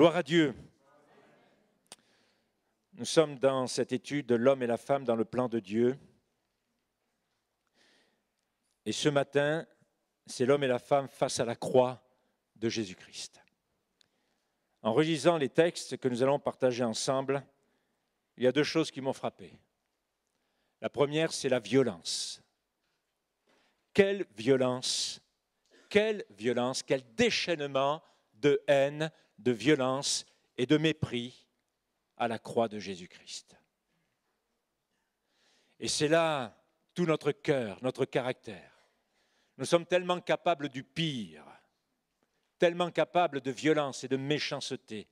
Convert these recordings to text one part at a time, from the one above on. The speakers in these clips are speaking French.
Gloire à Dieu. Nous sommes dans cette étude de l'homme et la femme dans le plan de Dieu. Et ce matin, c'est l'homme et la femme face à la croix de Jésus-Christ. En relisant les textes que nous allons partager ensemble, il y a deux choses qui m'ont frappé. La première, c'est la violence. Quelle violence, quelle violence, quel déchaînement de haine de violence et de mépris à la croix de Jésus-Christ. Et c'est là tout notre cœur, notre caractère. Nous sommes tellement capables du pire, tellement capables de violence et de méchanceté.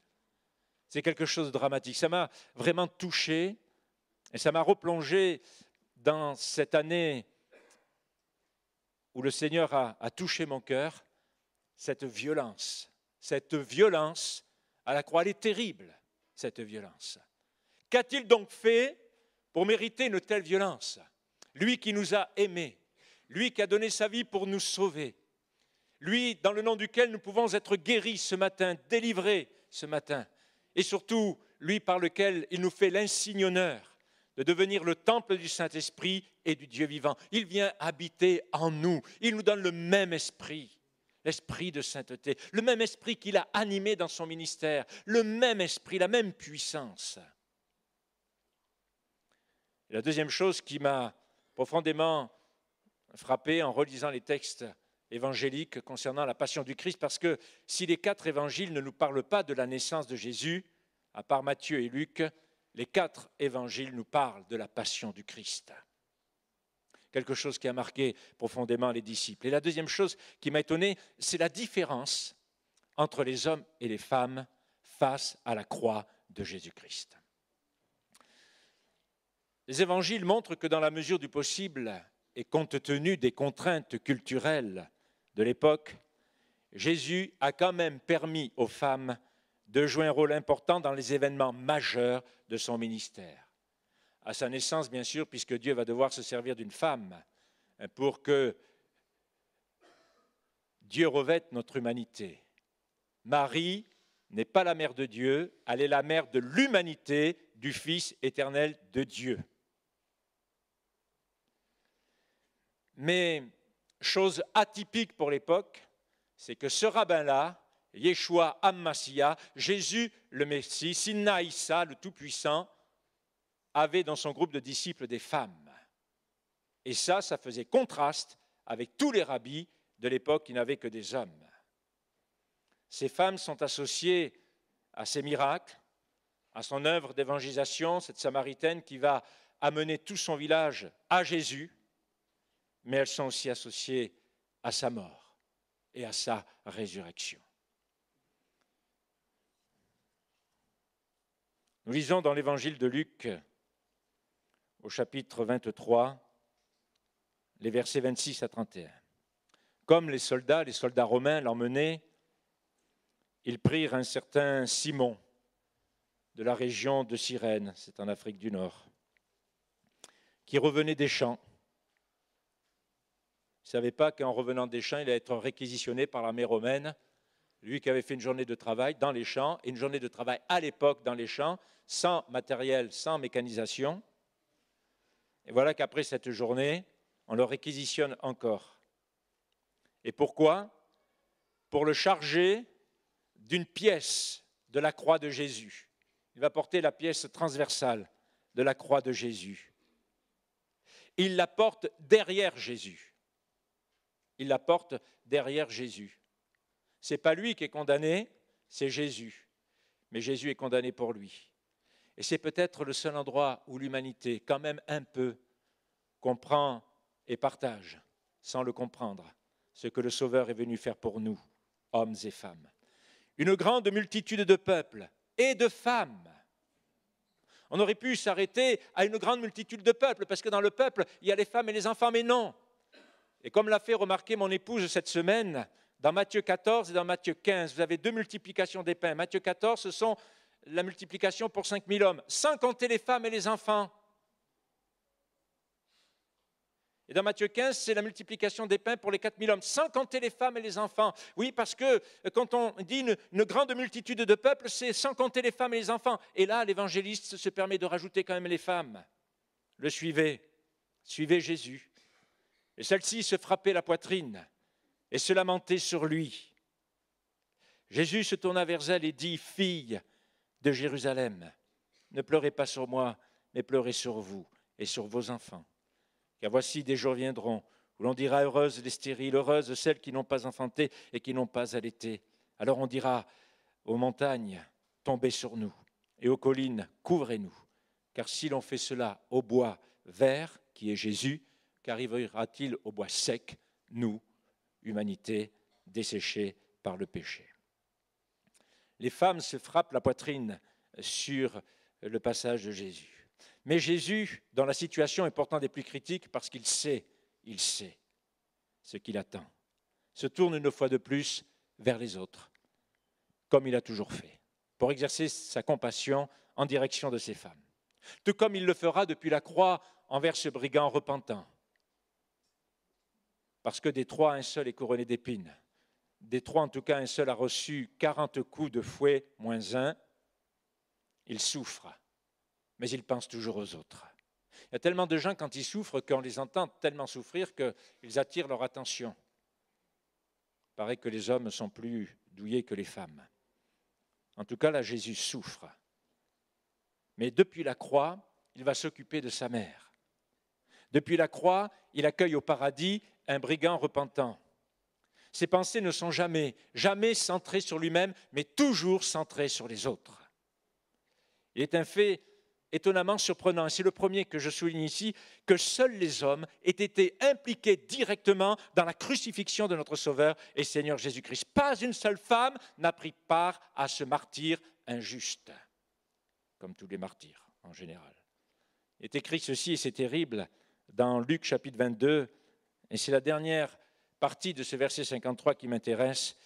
C'est quelque chose de dramatique. Ça m'a vraiment touché et ça m'a replongé dans cette année où le Seigneur a, a touché mon cœur, cette violence, cette violence à la croix. Elle est terrible, cette violence. Qu'a-t-il donc fait pour mériter une telle violence Lui qui nous a aimés, lui qui a donné sa vie pour nous sauver, lui dans le nom duquel nous pouvons être guéris ce matin, délivrés ce matin, et surtout lui par lequel il nous fait l'insigne honneur de devenir le temple du Saint-Esprit et du Dieu vivant. Il vient habiter en nous, il nous donne le même esprit esprit de sainteté, le même esprit qu'il a animé dans son ministère, le même esprit, la même puissance. la deuxième chose qui m'a profondément frappé en relisant les textes évangéliques concernant la passion du Christ, parce que si les quatre évangiles ne nous parlent pas de la naissance de Jésus, à part Matthieu et Luc, les quatre évangiles nous parlent de la passion du Christ quelque chose qui a marqué profondément les disciples. Et la deuxième chose qui m'a étonné, c'est la différence entre les hommes et les femmes face à la croix de Jésus-Christ. Les évangiles montrent que dans la mesure du possible, et compte tenu des contraintes culturelles de l'époque, Jésus a quand même permis aux femmes de jouer un rôle important dans les événements majeurs de son ministère à sa naissance, bien sûr, puisque Dieu va devoir se servir d'une femme hein, pour que Dieu revête notre humanité. Marie n'est pas la mère de Dieu, elle est la mère de l'humanité du Fils éternel de Dieu. Mais chose atypique pour l'époque, c'est que ce rabbin-là, Yeshua Ammassia, Jésus le Messie, Sinaïssa, le Tout-Puissant, avait dans son groupe de disciples des femmes. Et ça, ça faisait contraste avec tous les rabbis de l'époque qui n'avaient que des hommes. Ces femmes sont associées à ses miracles, à son œuvre d'évangélisation, cette Samaritaine qui va amener tout son village à Jésus, mais elles sont aussi associées à sa mort et à sa résurrection. Nous lisons dans l'évangile de Luc au chapitre 23, les versets 26 à 31. Comme les soldats, les soldats romains l'emmenaient, ils prirent un certain Simon de la région de Cyrène, c'est en Afrique du Nord, qui revenait des champs. Il ne savait pas qu'en revenant des champs, il allait être réquisitionné par l'armée romaine lui qui avait fait une journée de travail dans les champs, et une journée de travail à l'époque dans les champs, sans matériel, sans mécanisation, et voilà qu'après cette journée, on le réquisitionne encore. Et pourquoi Pour le charger d'une pièce de la croix de Jésus. Il va porter la pièce transversale de la croix de Jésus. Il la porte derrière Jésus. Il la porte derrière Jésus. C'est pas lui qui est condamné, c'est Jésus. Mais Jésus est condamné pour lui. Et c'est peut-être le seul endroit où l'humanité, quand même un peu, comprend et partage, sans le comprendre, ce que le Sauveur est venu faire pour nous, hommes et femmes. Une grande multitude de peuples et de femmes. On aurait pu s'arrêter à une grande multitude de peuples, parce que dans le peuple, il y a les femmes et les enfants, mais non. Et comme l'a fait remarquer mon épouse cette semaine, dans Matthieu 14 et dans Matthieu 15, vous avez deux multiplications des pains. Matthieu 14, ce sont la multiplication pour 5000 hommes, sans compter les femmes et les enfants. Et dans Matthieu 15, c'est la multiplication des pains pour les 4000 hommes, sans compter les femmes et les enfants. Oui, parce que euh, quand on dit une, grande multitude de peuples, c'est sans compter les femmes et les enfants. Et là, l'évangéliste se permet de rajouter quand même les femmes. Le suivez, suivez Jésus. Et celle-ci se frappait la poitrine et se lamentait sur lui. Jésus se tourna vers elle et dit, Fille, de Jérusalem. Ne pleurez pas sur moi, mais pleurez sur vous et sur vos enfants. Car voici des jours viendront où l'on dira heureuse les stériles, heureuses celles qui n'ont pas enfanté et qui n'ont pas allaité. Alors on dira aux montagnes, tombez sur nous, et aux collines, couvrez-nous. Car si l'on fait cela au bois vert, qui est Jésus, qu'arrivera-t-il au bois sec, nous, humanité, desséchée par le péché les femmes se frappent la poitrine sur le passage de Jésus. Mais Jésus, dans la situation est pourtant des plus critiques, parce qu'il sait, il sait ce qu'il attend, se tourne une fois de plus vers les autres, comme il a toujours fait, pour exercer sa compassion en direction de ces femmes. Tout comme il le fera depuis la croix envers ce brigand repentant. Parce que des trois, un seul est couronné d'épines. Des trois, en tout cas, un seul a reçu 40 coups de fouet, moins un. Il souffre, mais il pense toujours aux autres. Il y a tellement de gens, quand ils souffrent, qu'on les entend tellement souffrir qu'ils attirent leur attention. Il paraît que les hommes sont plus douillés que les femmes. En tout cas, là, Jésus souffre. Mais depuis la croix, il va s'occuper de sa mère. Depuis la croix, il accueille au paradis un brigand repentant. Ses pensées ne sont jamais, jamais centrées sur lui-même, mais toujours centrées sur les autres. Il est un fait étonnamment surprenant, et c'est le premier que je souligne ici, que seuls les hommes aient été impliqués directement dans la crucifixion de notre Sauveur et Seigneur Jésus-Christ. Pas une seule femme n'a pris part à ce martyr injuste, comme tous les martyrs en général. Il est écrit ceci, et c'est terrible, dans Luc chapitre 22, et c'est la dernière partie de ce verset 53 qui m'intéresse,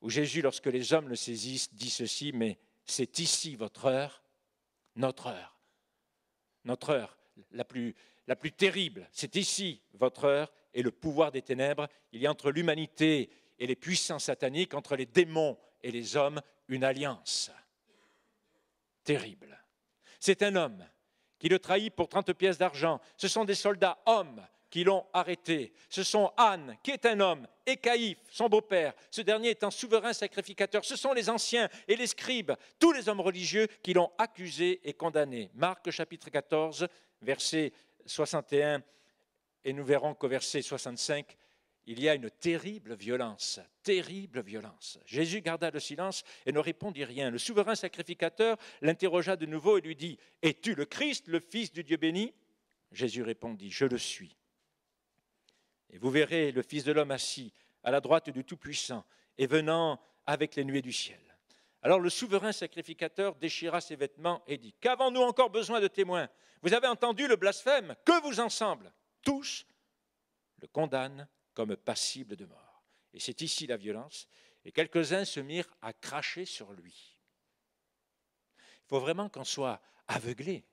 où Jésus, lorsque les hommes le saisissent, dit ceci, mais c'est ici votre heure, notre heure, notre heure la plus, terrible, c'est ici votre heure et le pouvoir des ténèbres. Il y a entre l'humanité et les puissances sataniques, entre les démons et les hommes, une alliance terrible. C'est un homme qui le trahit pour 30 pièces d'argent. Ce sont des soldats hommes qui l'ont arrêté. Ce sont Anne, qui est un homme, et Caïphe, son beau-père. Ce dernier est un souverain sacrificateur. Ce sont les anciens et les scribes, tous les hommes religieux qui l'ont accusé et condamné. Marc chapitre 14, verset 61, et nous verrons qu'au verset 65, il y a une terrible violence, terrible violence. Jésus garda le silence et ne répondit rien. Le souverain sacrificateur l'interrogea de nouveau et lui dit, Es-tu le Christ, le Fils du Dieu béni Jésus répondit, Je le suis. Et vous verrez le Fils de l'homme assis à la droite du Tout-Puissant et venant avec les nuées du ciel. Alors le souverain sacrificateur déchira ses vêtements et dit, Qu'avons-nous encore besoin de témoins Vous avez entendu le blasphème, que vous ensemble Tous le condamnent comme passible de mort. Et c'est ici la violence, et quelques-uns se mirent à cracher sur lui. Il faut vraiment qu'on soit aveuglé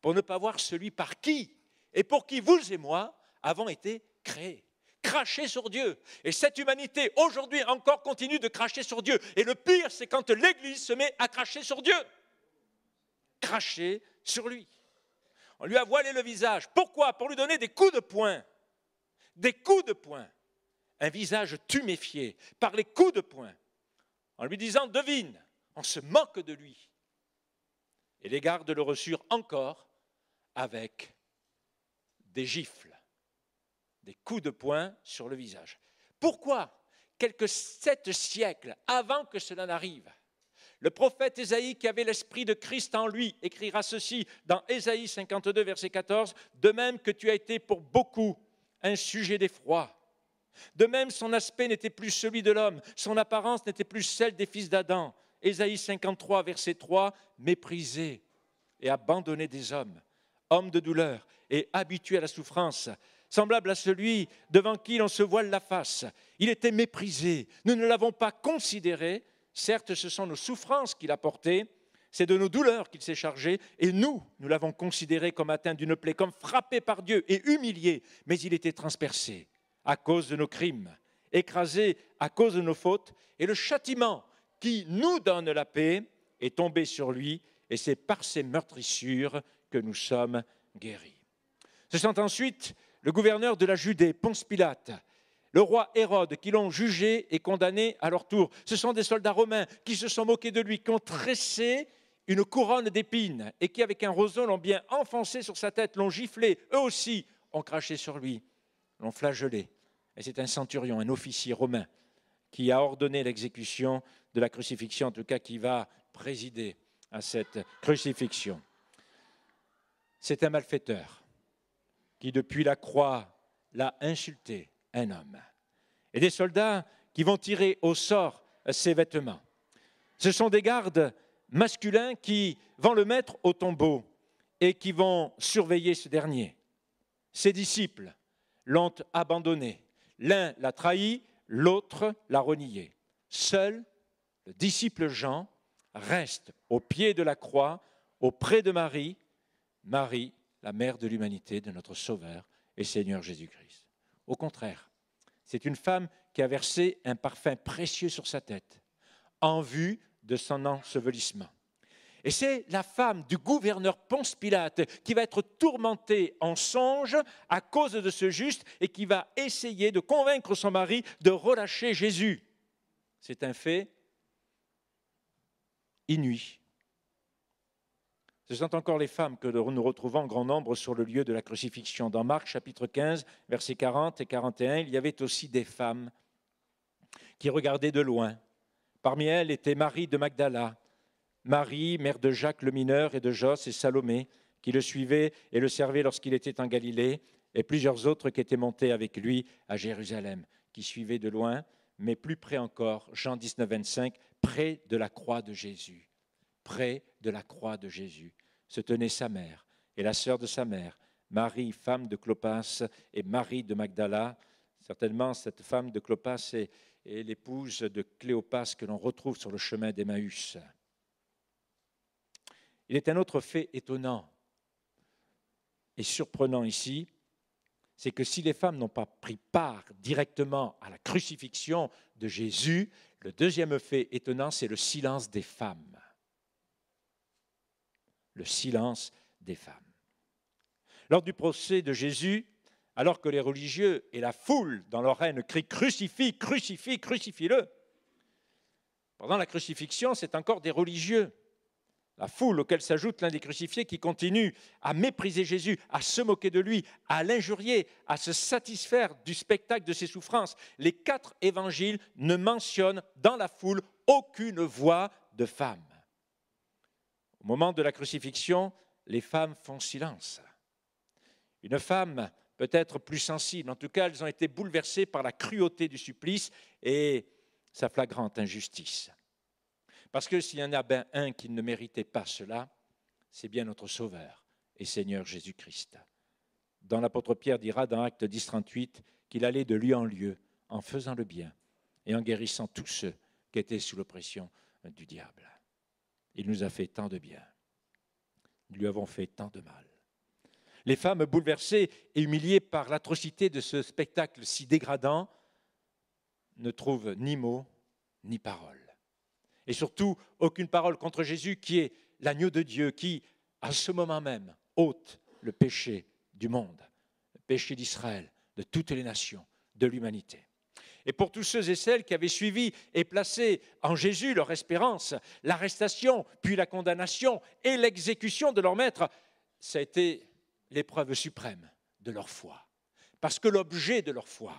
pour ne pas voir celui par qui et pour qui vous et moi avons été créé, craché sur Dieu. Et cette humanité, aujourd'hui encore, continue de cracher sur Dieu. Et le pire, c'est quand l'Église se met à cracher sur Dieu. Cracher sur lui. On lui a voilé le visage. Pourquoi Pour lui donner des coups de poing. Des coups de poing. Un visage tuméfié par les coups de poing. En lui disant, devine, on se moque de lui. Et les gardes le reçurent encore avec des gifles des coups de poing sur le visage. Pourquoi Quelques sept siècles avant que cela n'arrive, le prophète Ésaïe, qui avait l'esprit de Christ en lui, écrira ceci dans Ésaïe 52, verset 14, De même que tu as été pour beaucoup un sujet d'effroi. De même, son aspect n'était plus celui de l'homme, son apparence n'était plus celle des fils d'Adam. Ésaïe 53, verset 3, Méprisé et abandonné des hommes, homme de douleur et habitué à la souffrance, semblable à celui devant qui l'on se voile la face. Il était méprisé, nous ne l'avons pas considéré. Certes, ce sont nos souffrances qu'il a portées, c'est de nos douleurs qu'il s'est chargé, et nous, nous l'avons considéré comme atteint d'une plaie, comme frappé par Dieu et humilié, mais il était transpercé à cause de nos crimes, écrasé à cause de nos fautes, et le châtiment qui nous donne la paix est tombé sur lui, et c'est par ses meurtrissures que nous sommes guéris. Ce sont ensuite le gouverneur de la Judée, Ponce Pilate, le roi Hérode, qui l'ont jugé et condamné à leur tour. Ce sont des soldats romains qui se sont moqués de lui, qui ont tressé une couronne d'épines et qui, avec un roseau, l'ont bien enfoncé sur sa tête, l'ont giflé. Eux aussi ont craché sur lui, l'ont flagellé. Et c'est un centurion, un officier romain, qui a ordonné l'exécution de la crucifixion, en tout cas qui va présider à cette crucifixion. C'est un malfaiteur qui, depuis la croix, l'a insulté, un homme. Et des soldats qui vont tirer au sort euh, ses vêtements. Ce sont des gardes masculins qui vont le mettre au tombeau et qui vont surveiller ce dernier. Ses disciples l'ont abandonné. L'un l'a trahi, l'autre l'a renié. Seul le disciple Jean reste au pied de la croix, auprès de Marie, Marie la mère de l'humanité, de notre Sauveur et Seigneur Jésus-Christ. Au contraire, c'est une femme qui a versé un parfum précieux sur sa tête en vue de son ensevelissement. Et c'est la femme du gouverneur Ponce Pilate qui va être tourmentée en songe à cause de ce juste et qui va essayer de convaincre son mari de relâcher Jésus. C'est un fait inuit. Ce sont encore les femmes que nous retrouvons en grand nombre sur le lieu de la crucifixion. Dans Marc chapitre 15, versets 40 et 41, il y avait aussi des femmes qui regardaient de loin. Parmi elles était Marie de Magdala, Marie, mère de Jacques le mineur et de Jos et Salomé, qui le suivaient et le servaient lorsqu'il était en Galilée, et plusieurs autres qui étaient montés avec lui à Jérusalem, qui suivaient de loin, mais plus près encore, Jean 19, 25, près de la croix de Jésus près de la croix de Jésus, se tenait sa mère et la sœur de sa mère, Marie, femme de Clopas, et Marie de Magdala. Certainement, cette femme de Clopas est, l'épouse de Cléopas que l'on retrouve sur le chemin d'Emmaüs. Il est un autre fait étonnant et surprenant ici, c'est que si les femmes n'ont pas pris part directement à la crucifixion de Jésus, le deuxième fait étonnant, c'est le silence des femmes le silence des femmes. Lors du procès de Jésus, alors que les religieux et la foule dans leur haine crient Crucifie, crucifie, crucifie-le pendant la crucifixion, c'est encore des religieux. La foule auquel s'ajoute l'un des crucifiés qui continue à mépriser Jésus, à se moquer de lui, à l'injurier, à se satisfaire du spectacle de ses souffrances. Les quatre évangiles ne mentionnent dans la foule aucune voix de femme. Au moment de la crucifixion, les femmes font silence. Une femme peut être plus sensible, en tout cas elles ont été bouleversées par la cruauté du supplice et sa flagrante injustice. Parce que s'il y en a bien un qui ne méritait pas cela, c'est bien notre Sauveur et Seigneur Jésus-Christ. Dans l'apôtre Pierre dira dans Acte 10, 38 qu'il allait de lieu en lieu en faisant le bien et en guérissant tous ceux qui étaient sous l'oppression du diable. Il nous a fait tant de bien. Nous lui avons fait tant de mal. Les femmes bouleversées et humiliées par l'atrocité de ce spectacle si dégradant ne trouvent ni mots ni paroles. Et surtout, aucune parole contre Jésus qui est l'agneau de Dieu, qui, à ce moment même, ôte le péché du monde, le péché d'Israël, de toutes les nations, de l'humanité et pour tous ceux et celles qui avaient suivi et placé en Jésus leur espérance, l'arrestation, puis la condamnation et l'exécution de leur maître, ça a été l'épreuve suprême de leur foi. Parce que l'objet de leur foi,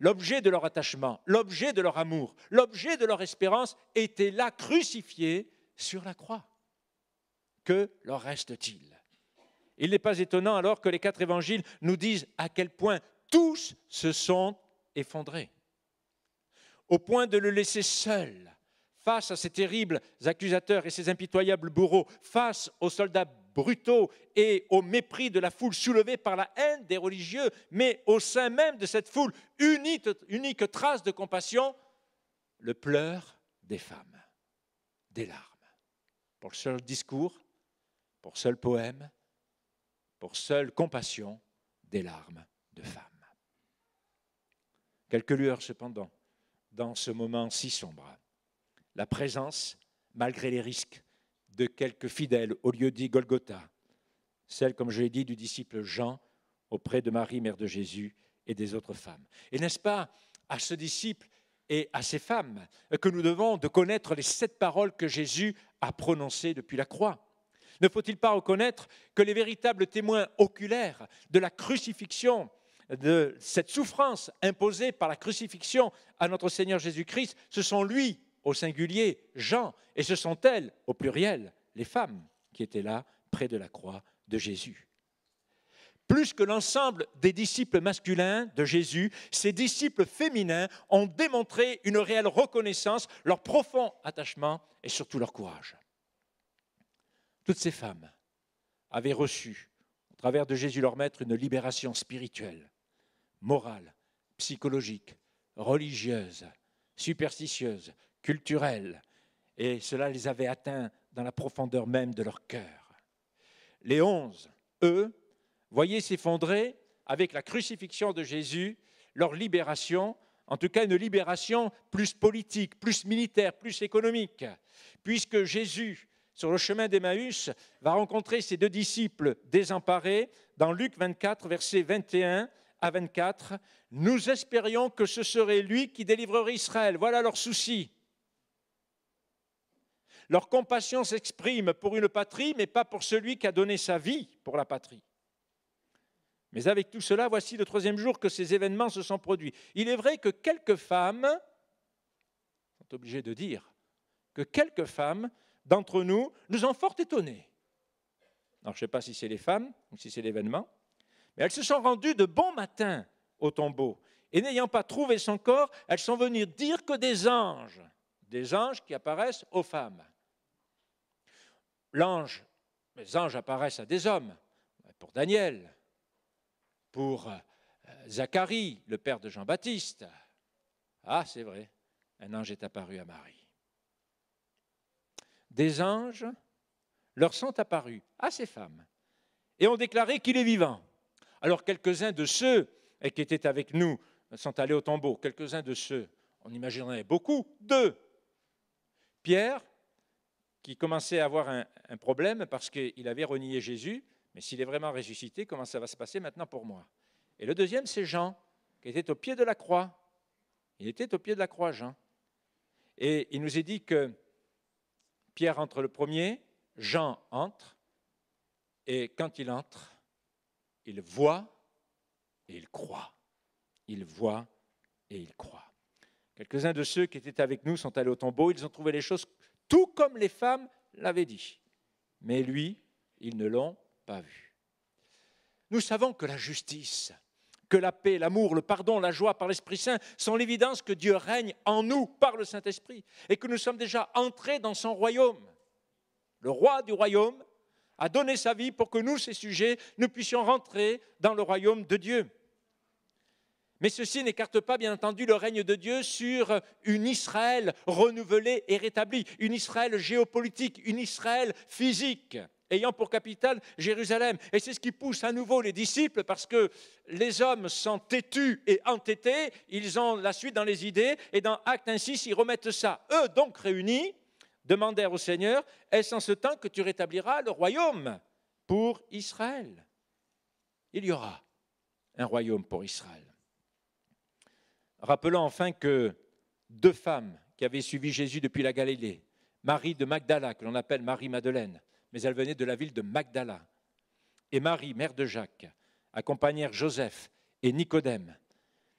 l'objet de leur attachement, l'objet de leur amour, l'objet de leur espérance était là crucifié sur la croix. Que leur reste-t-il Il n'est pas étonnant alors que les quatre évangiles nous disent à quel point tous se sont effondré, au point de le laisser seul face à ces terribles accusateurs et ces impitoyables bourreaux, face aux soldats brutaux et au mépris de la foule soulevée par la haine des religieux, mais au sein même de cette foule, unique, unique trace de compassion, le pleur des femmes, des larmes. Pour seul discours, pour seul poème, pour seule compassion, des larmes de femmes. Quelques lueurs cependant dans ce moment si sombre. La présence, malgré les risques, de quelques fidèles au lieu dit Golgotha, celle, comme je l'ai dit, du disciple Jean auprès de Marie, mère de Jésus, et des autres femmes. Et n'est-ce pas à ce disciple et à ces femmes que nous devons de connaître les sept paroles que Jésus a prononcées depuis la croix Ne faut-il pas reconnaître que les véritables témoins oculaires de la crucifixion de cette souffrance imposée par la crucifixion à notre Seigneur Jésus-Christ, ce sont lui au singulier, Jean, et ce sont elles au pluriel, les femmes qui étaient là près de la croix de Jésus. Plus que l'ensemble des disciples masculins de Jésus, ces disciples féminins ont démontré une réelle reconnaissance, leur profond attachement et surtout leur courage. Toutes ces femmes avaient reçu, au travers de Jésus leur maître, une libération spirituelle, morale, psychologique, religieuse, superstitieuse, culturelle, et cela les avait atteints dans la profondeur même de leur cœur. Les onze, eux, voyaient s'effondrer, avec la crucifixion de Jésus, leur libération, en tout cas une libération plus politique, plus militaire, plus économique, puisque Jésus, sur le chemin d'Emmaüs, va rencontrer ses deux disciples désemparés dans Luc 24, verset 21, à 24, nous espérions que ce serait lui qui délivrerait Israël. Voilà leur souci. Leur compassion s'exprime pour une patrie, mais pas pour celui qui a donné sa vie pour la patrie. Mais avec tout cela, voici le troisième jour que ces événements se sont produits. Il est vrai que quelques femmes, sont obligées de dire, que quelques femmes d'entre nous nous ont fort étonnés. Alors je ne sais pas si c'est les femmes ou si c'est l'événement, elles se sont rendues de bon matin au tombeau. Et n'ayant pas trouvé son corps, elles sont venues dire que des anges, des anges qui apparaissent aux femmes. L'ange, les anges apparaissent à des hommes, pour Daniel, pour euh, Zacharie, le père de Jean-Baptiste. Ah, c'est vrai, un ange est apparu à Marie. Des anges leur sont apparus à ces femmes et ont déclaré qu'il est vivant. Alors quelques-uns de ceux qui étaient avec nous sont allés au tombeau. Quelques-uns de ceux, on imaginerait beaucoup, deux. Pierre, qui commençait à avoir un, un problème parce qu'il avait renié Jésus, mais s'il est vraiment ressuscité, comment ça va se passer maintenant pour moi Et le deuxième, c'est Jean, qui était au pied de la croix. Il était au pied de la croix, Jean. Et il nous est dit que Pierre entre le premier, Jean entre, et quand il entre, il voit et il croit. Il voit et il croit. Quelques-uns de ceux qui étaient avec nous sont allés au tombeau, ils ont trouvé les choses tout comme les femmes l'avaient dit. Mais lui, ils ne l'ont pas vu. Nous savons que la justice, que la paix, l'amour, le pardon, la joie par l'Esprit Saint sont l'évidence que Dieu règne en nous par le Saint-Esprit et que nous sommes déjà entrés dans son royaume. Le roi du royaume a donné sa vie pour que nous, ses sujets, nous puissions rentrer dans le royaume de Dieu. Mais ceci n'écarte pas, bien entendu, le règne de Dieu sur une Israël renouvelée et rétablie, une Israël géopolitique, une Israël physique, ayant pour capitale Jérusalem. Et c'est ce qui pousse à nouveau les disciples, parce que les hommes sont têtus et entêtés, ils ont la suite dans les idées, et dans Acte 1.6, ils remettent ça, eux donc réunis, demandèrent au Seigneur, est-ce en ce temps que tu rétabliras le royaume pour Israël Il y aura un royaume pour Israël. Rappelons enfin que deux femmes qui avaient suivi Jésus depuis la Galilée, Marie de Magdala, que l'on appelle Marie-Madeleine, mais elle venait de la ville de Magdala, et Marie, mère de Jacques, accompagnèrent Joseph et Nicodème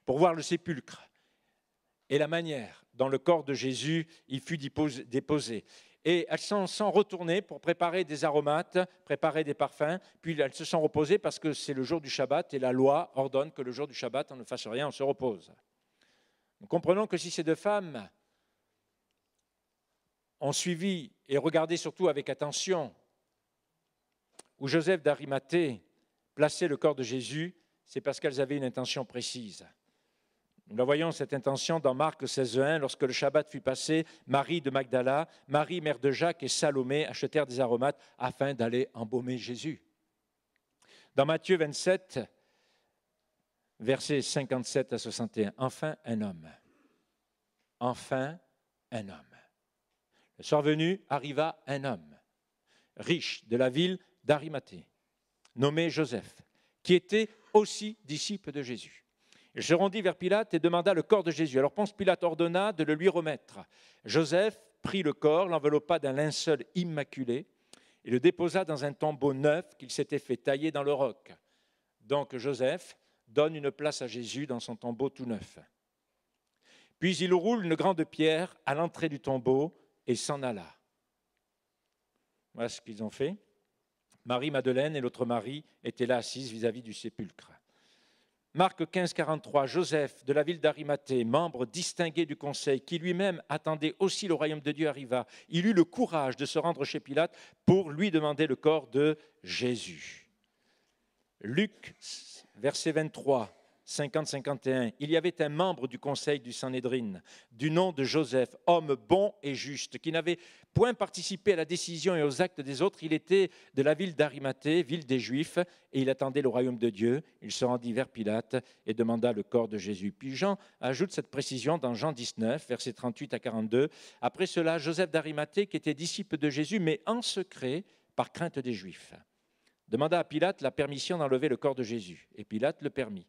pour voir le sépulcre et la manière dans le corps de Jésus, il fut déposé. Et elles s'en sont retournées pour préparer des aromates, préparer des parfums, puis elles se sont reposées parce que c'est le jour du Shabbat et la loi ordonne que le jour du Shabbat, on ne fasse rien, on se repose. Nous comprenons que si ces deux femmes ont suivi et regardé surtout avec attention où Joseph d'Arimathée plaçait le corps de Jésus, c'est parce qu'elles avaient une intention précise. Nous voyons, cette intention, dans Marc 16.1, lorsque le Shabbat fut passé, Marie de Magdala, Marie, mère de Jacques et Salomé achetèrent des aromates afin d'aller embaumer Jésus. Dans Matthieu 27, versets 57 à 61, enfin un homme. Enfin un homme. Le soir venu, arriva un homme, riche de la ville d'Arimathée, nommé Joseph, qui était aussi disciple de Jésus. Il se vers Pilate et demanda le corps de Jésus. Alors Ponce Pilate ordonna de le lui remettre. Joseph prit le corps, l'enveloppa d'un linceul immaculé et le déposa dans un tombeau neuf qu'il s'était fait tailler dans le roc. Donc Joseph donne une place à Jésus dans son tombeau tout neuf. Puis il roule une grande pierre à l'entrée du tombeau et s'en alla. Voilà ce qu'ils ont fait. Marie-Madeleine et l'autre Marie étaient là assises vis à -vis du sépulcre. Marc 15, 43, Joseph de la ville d'Arimathée, membre distingué du conseil, qui lui-même attendait aussi le royaume de Dieu, arriva. Il eut le courage de se rendre chez Pilate pour lui demander le corps de Jésus. Luc, verset 23, 50-51, il y avait un membre du conseil du Sanhédrin, du nom de Joseph, homme bon et juste, qui n'avait point participé à la décision et aux actes des autres. Il était de la ville d'Arimathée, ville des Juifs, et il attendait le royaume de Dieu. Il se rendit vers Pilate et demanda le corps de Jésus. Puis Jean ajoute cette précision dans Jean 19, versets 38 à 42. Après cela, Joseph d'Arimathée, qui était disciple de Jésus, mais en secret, par crainte des Juifs, demanda à Pilate la permission d'enlever le corps de Jésus. Et Pilate le permit.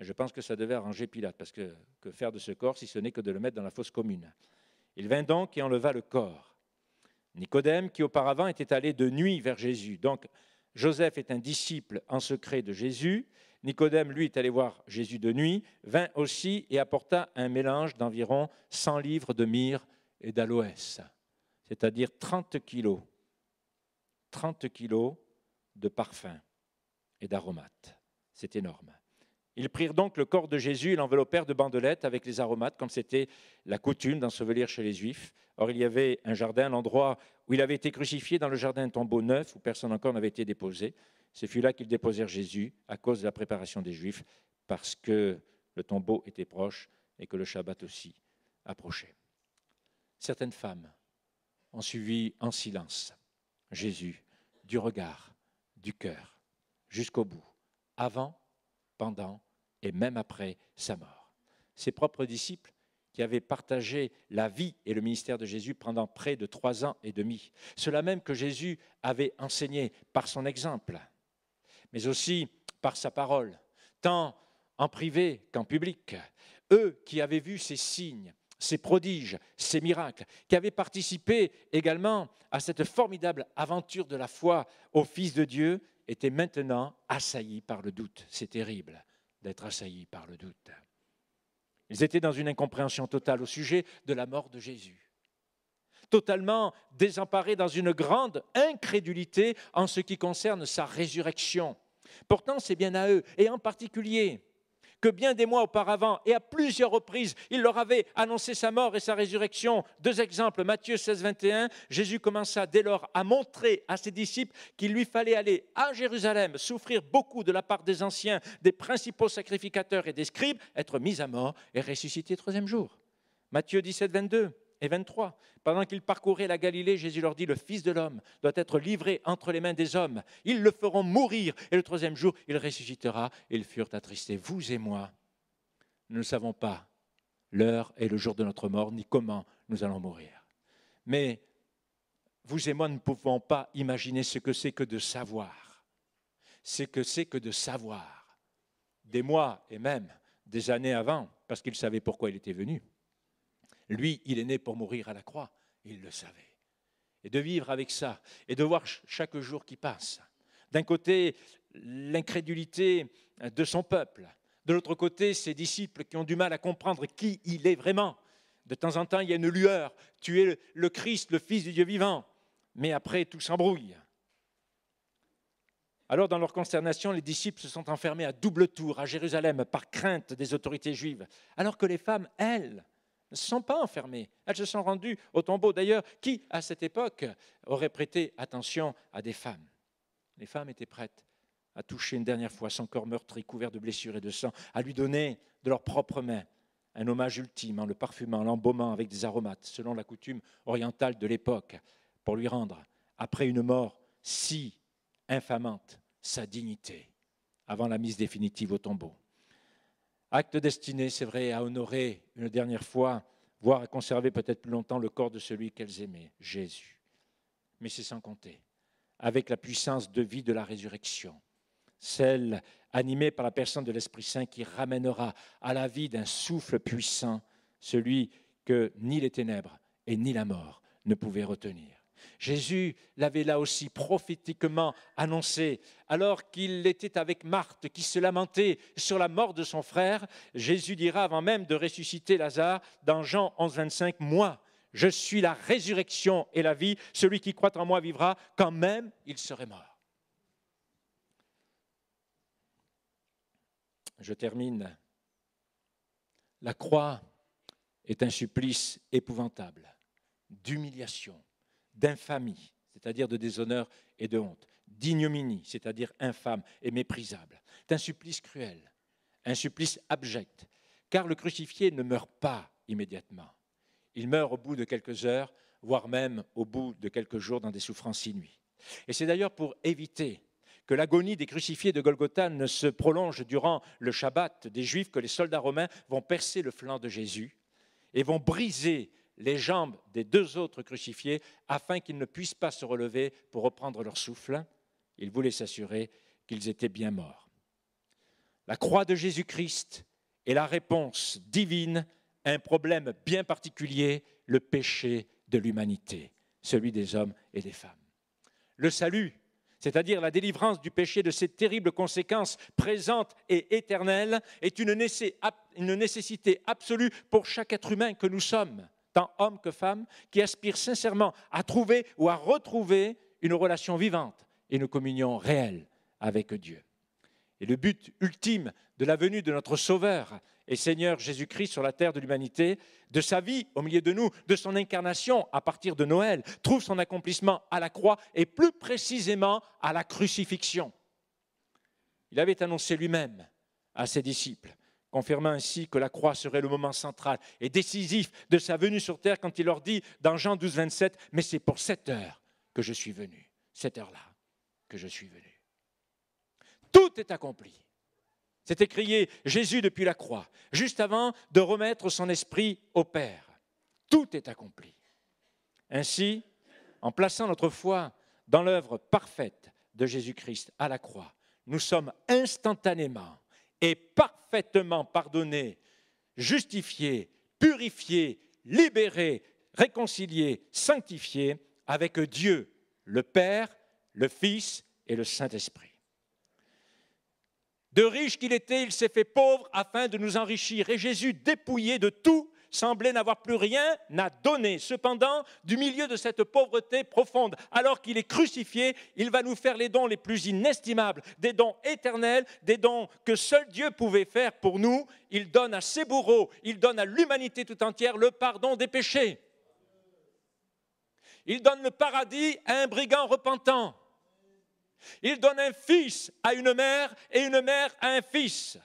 Je pense que ça devait arranger Pilate, parce que que faire de ce corps si ce n'est que de le mettre dans la fosse commune Il vint donc et enleva le corps. Nicodème, qui auparavant était allé de nuit vers Jésus, donc Joseph est un disciple en secret de Jésus, Nicodème, lui, est allé voir Jésus de nuit, vint aussi et apporta un mélange d'environ 100 livres de myrrhe et d'aloès, c'est-à-dire 30 kilos, 30 kilos de parfums et d'aromates. C'est énorme. Ils prirent donc le corps de Jésus et l'enveloppèrent de bandelettes avec les aromates, comme c'était la coutume d'ensevelir chez les Juifs. Or, il y avait un jardin, l'endroit où il avait été crucifié, dans le jardin un tombeau neuf où personne encore n'avait été déposé. Ce fut là qu'ils déposèrent Jésus à cause de la préparation des Juifs, parce que le tombeau était proche et que le Shabbat aussi approchait. Certaines femmes ont suivi en silence Jésus, du regard, du cœur, jusqu'au bout, avant pendant et même après sa mort. Ses propres disciples, qui avaient partagé la vie et le ministère de Jésus pendant près de trois ans et demi, cela même que Jésus avait enseigné par son exemple, mais aussi par sa parole, tant en privé qu'en public, eux qui avaient vu ces signes, ces prodiges, ces miracles, qui avaient participé également à cette formidable aventure de la foi au Fils de Dieu, étaient maintenant assaillis par le doute. C'est terrible d'être assaillis par le doute. Ils étaient dans une incompréhension totale au sujet de la mort de Jésus, totalement désemparés dans une grande incrédulité en ce qui concerne sa résurrection. Pourtant, c'est bien à eux, et en particulier que bien des mois auparavant, et à plusieurs reprises, il leur avait annoncé sa mort et sa résurrection. Deux exemples, Matthieu 16, 21, Jésus commença dès lors à montrer à ses disciples qu'il lui fallait aller à Jérusalem, souffrir beaucoup de la part des anciens, des principaux sacrificateurs et des scribes, être mis à mort et ressuscité le troisième jour. Matthieu 17, 22, et 23. Pendant qu'ils parcouraient la Galilée, Jésus leur dit, le Fils de l'homme doit être livré entre les mains des hommes. Ils le feront mourir, et le troisième jour, il ressuscitera. Ils furent attristés, vous et moi. Nous ne savons pas l'heure et le jour de notre mort, ni comment nous allons mourir. Mais vous et moi ne pouvons pas imaginer ce que c'est que de savoir. Ce que c'est que de savoir. Des mois et même des années avant, parce qu'il savait pourquoi il était venu. Lui, il est né pour mourir à la croix, il le savait. Et de vivre avec ça, et de voir chaque jour qui passe. D'un côté, l'incrédulité euh, de son peuple. De l'autre côté, ses disciples qui ont du mal à comprendre qui il est vraiment. De temps en temps, il y a une lueur. Tu es le Christ, le Fils du Dieu vivant. Mais après, tout s'embrouille. Alors, dans leur consternation, les disciples se sont enfermés à double tour à Jérusalem par crainte des autorités juives, alors que les femmes, elles, ne se sont pas enfermées, elles se sont rendues au tombeau. D'ailleurs, qui, à cette époque, aurait prêté attention à des femmes Les femmes étaient prêtes à toucher une dernière fois son corps meurtri, couvert de blessures et de sang, à lui donner de leurs propres mains un hommage ultime en le parfumant, l'embaumant avec des aromates, selon la coutume orientale de l'époque, pour lui rendre, après une mort si infamante, sa dignité, avant la mise définitive au tombeau. Acte destiné, c'est vrai, à honorer une dernière fois, voire à conserver peut-être plus longtemps le corps de celui qu'elles aimaient, Jésus. Mais c'est sans compter avec la puissance de vie de la résurrection, celle animée par la personne de l'Esprit Saint qui ramènera à la vie d'un souffle puissant celui que ni les ténèbres et ni la mort ne pouvaient retenir. Jésus l'avait là aussi prophétiquement annoncé. Alors qu'il était avec Marthe, qui se lamentait sur la mort de son frère, Jésus dira avant même de ressusciter Lazare, dans Jean 11, 25, Moi, je suis la résurrection et la vie, celui qui croit en moi vivra quand même il serait mort. Je termine. La croix est un supplice épouvantable d'humiliation, d'infamie, c'est-à-dire de déshonneur et de honte, d'ignominie, c'est-à-dire infâme et méprisable, d'un supplice cruel, un supplice abject, car le crucifié ne meurt pas immédiatement. Il meurt au bout de quelques heures, voire même au bout de quelques jours dans des souffrances inouïes. Et c'est d'ailleurs pour éviter que l'agonie des crucifiés de Golgotha ne se prolonge durant le Shabbat des Juifs que les soldats romains vont percer le flanc de Jésus et vont briser les jambes des deux autres crucifiés afin qu'ils ne puissent pas se relever pour reprendre leur souffle. Ils voulait s'assurer qu'ils étaient bien morts. La croix de Jésus-Christ est la réponse divine à un problème bien particulier, le péché de l'humanité, celui des hommes et des femmes. Le salut, c'est-à-dire la délivrance du péché de ses terribles conséquences présentes et éternelles, est une, nécessité absolue pour chaque être humain que nous sommes tant homme que femme, qui aspirent sincèrement à trouver ou à retrouver une relation vivante et une communion réelle avec Dieu. Et le but ultime de la venue de notre Sauveur et Seigneur Jésus-Christ sur la terre de l'humanité, de sa vie au milieu de nous, de son incarnation à partir de Noël, trouve son accomplissement à la croix et plus précisément à la crucifixion. Il avait annoncé lui-même à ses disciples confirmant ainsi que la croix serait le moment central et décisif de sa venue sur terre quand il leur dit dans Jean 12, 27, mais c'est pour cette heure que je suis venu, cette heure-là que je suis venu. Tout est accompli. C'était écrié Jésus depuis la croix, juste avant de remettre son esprit au Père. Tout est accompli. Ainsi, en plaçant notre foi dans l'œuvre parfaite de Jésus-Christ à la croix, nous sommes instantanément est parfaitement pardonné, justifié, purifié, libéré, réconcilié, sanctifié avec Dieu, le Père, le Fils et le Saint-Esprit. De riche qu'il était, il s'est fait pauvre afin de nous enrichir. Et Jésus, dépouillé de tout, semblait n'avoir plus rien n'a donné. Cependant, du milieu de cette pauvreté profonde, alors qu'il est crucifié, il va nous faire les dons les plus inestimables, des dons éternels, des dons que seul Dieu pouvait faire pour nous. Il donne à ses bourreaux, il donne à l'humanité tout entière le pardon des péchés. Il donne le paradis à un brigand repentant. Il donne un fils à une mère et une mère à un fils.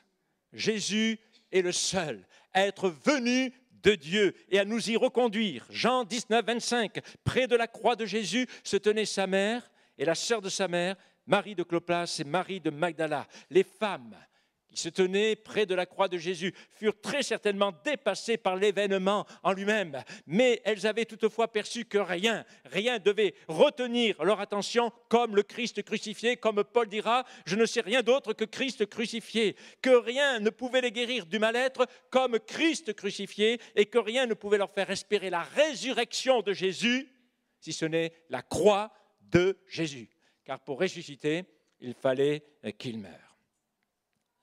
Jésus est le seul à être venu de Dieu et à nous y reconduire. Jean 19, 25, près de la croix de Jésus se tenait sa mère et la sœur de sa mère, Marie de Clopas et Marie de Magdala, les femmes se tenaient près de la croix de Jésus furent très certainement dépassés par l'événement en lui-même, mais elles avaient toutefois perçu que rien, rien devait retenir leur attention comme le Christ crucifié, comme Paul dira, je ne sais rien d'autre que Christ crucifié, que rien ne pouvait les guérir du mal-être comme Christ crucifié, et que rien ne pouvait leur faire espérer la résurrection de Jésus, si ce n'est la croix de Jésus. Car pour ressusciter, il fallait qu'il meure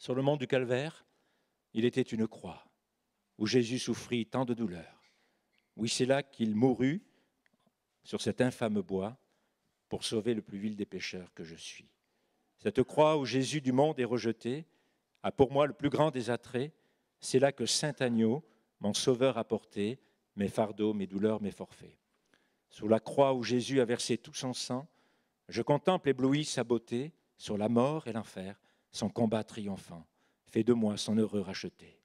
sur le mont du Calvaire, il était une croix où Jésus souffrit tant de douleurs. Oui, c'est là qu'il mourut sur cet infâme bois pour sauver le plus vil des pécheurs que je suis. Cette croix où Jésus du monde est rejeté a pour moi le plus grand des attraits. C'est là que Saint Agneau, mon Sauveur, a porté mes fardeaux, mes douleurs, mes forfaits. Sous la croix où Jésus a versé tout son sang, je contemple ébloui sa beauté sur la mort et l'enfer son combat triomphant. Fait de moi son heureux racheté.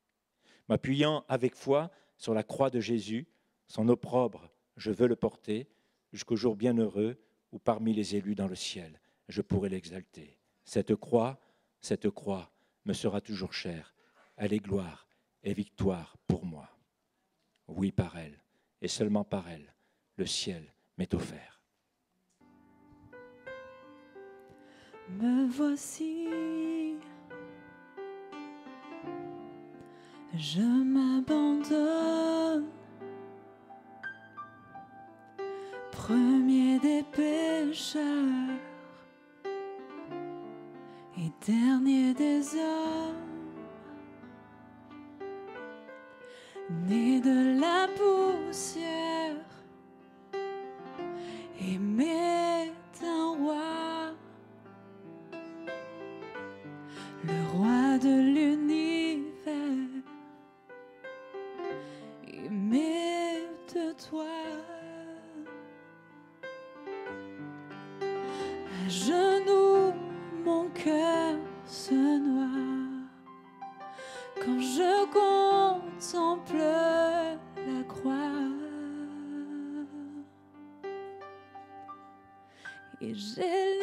M'appuyant avec foi sur la croix de Jésus, son opprobre, je veux le porter jusqu'au jour bienheureux où parmi les élus dans le ciel, je pourrai l'exalter. Cette croix, cette croix me sera toujours chère. Elle est gloire et victoire pour moi. Oui, par elle, et seulement par elle, le ciel m'est offert. Me voici Je m'abandonne. Premier des pécheurs et dernier des hommes, né de la poussière, mes et j'ai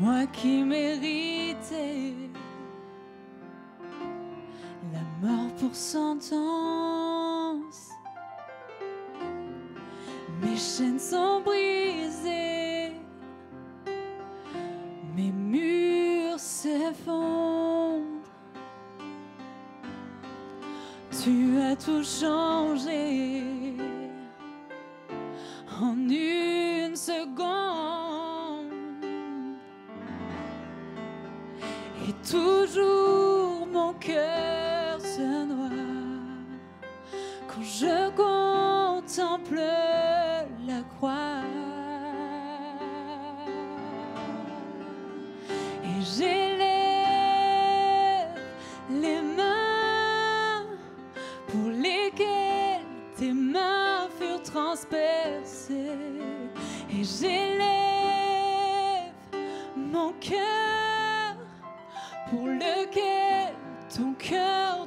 moi qui méritais la mort pour sentence. Mes chaînes sont brisées, mes murs s'effondrent. Tu as tout changé. toujours mon cœur.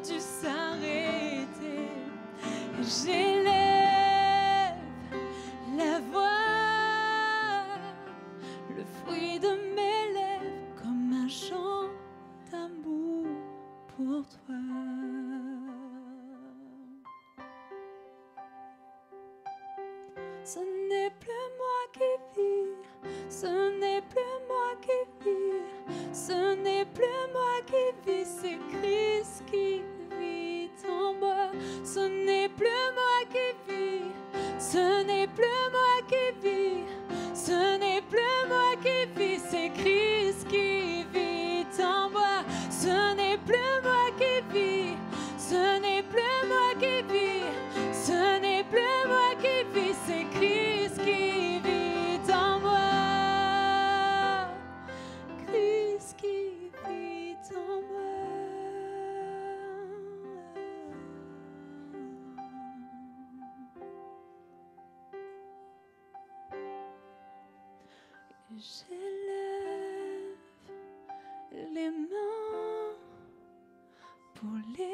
tu dû s'arrêter. J'élève la voix, le fruit de mes lèvres comme un chant d'amour pour toi. J'élève les mains pour les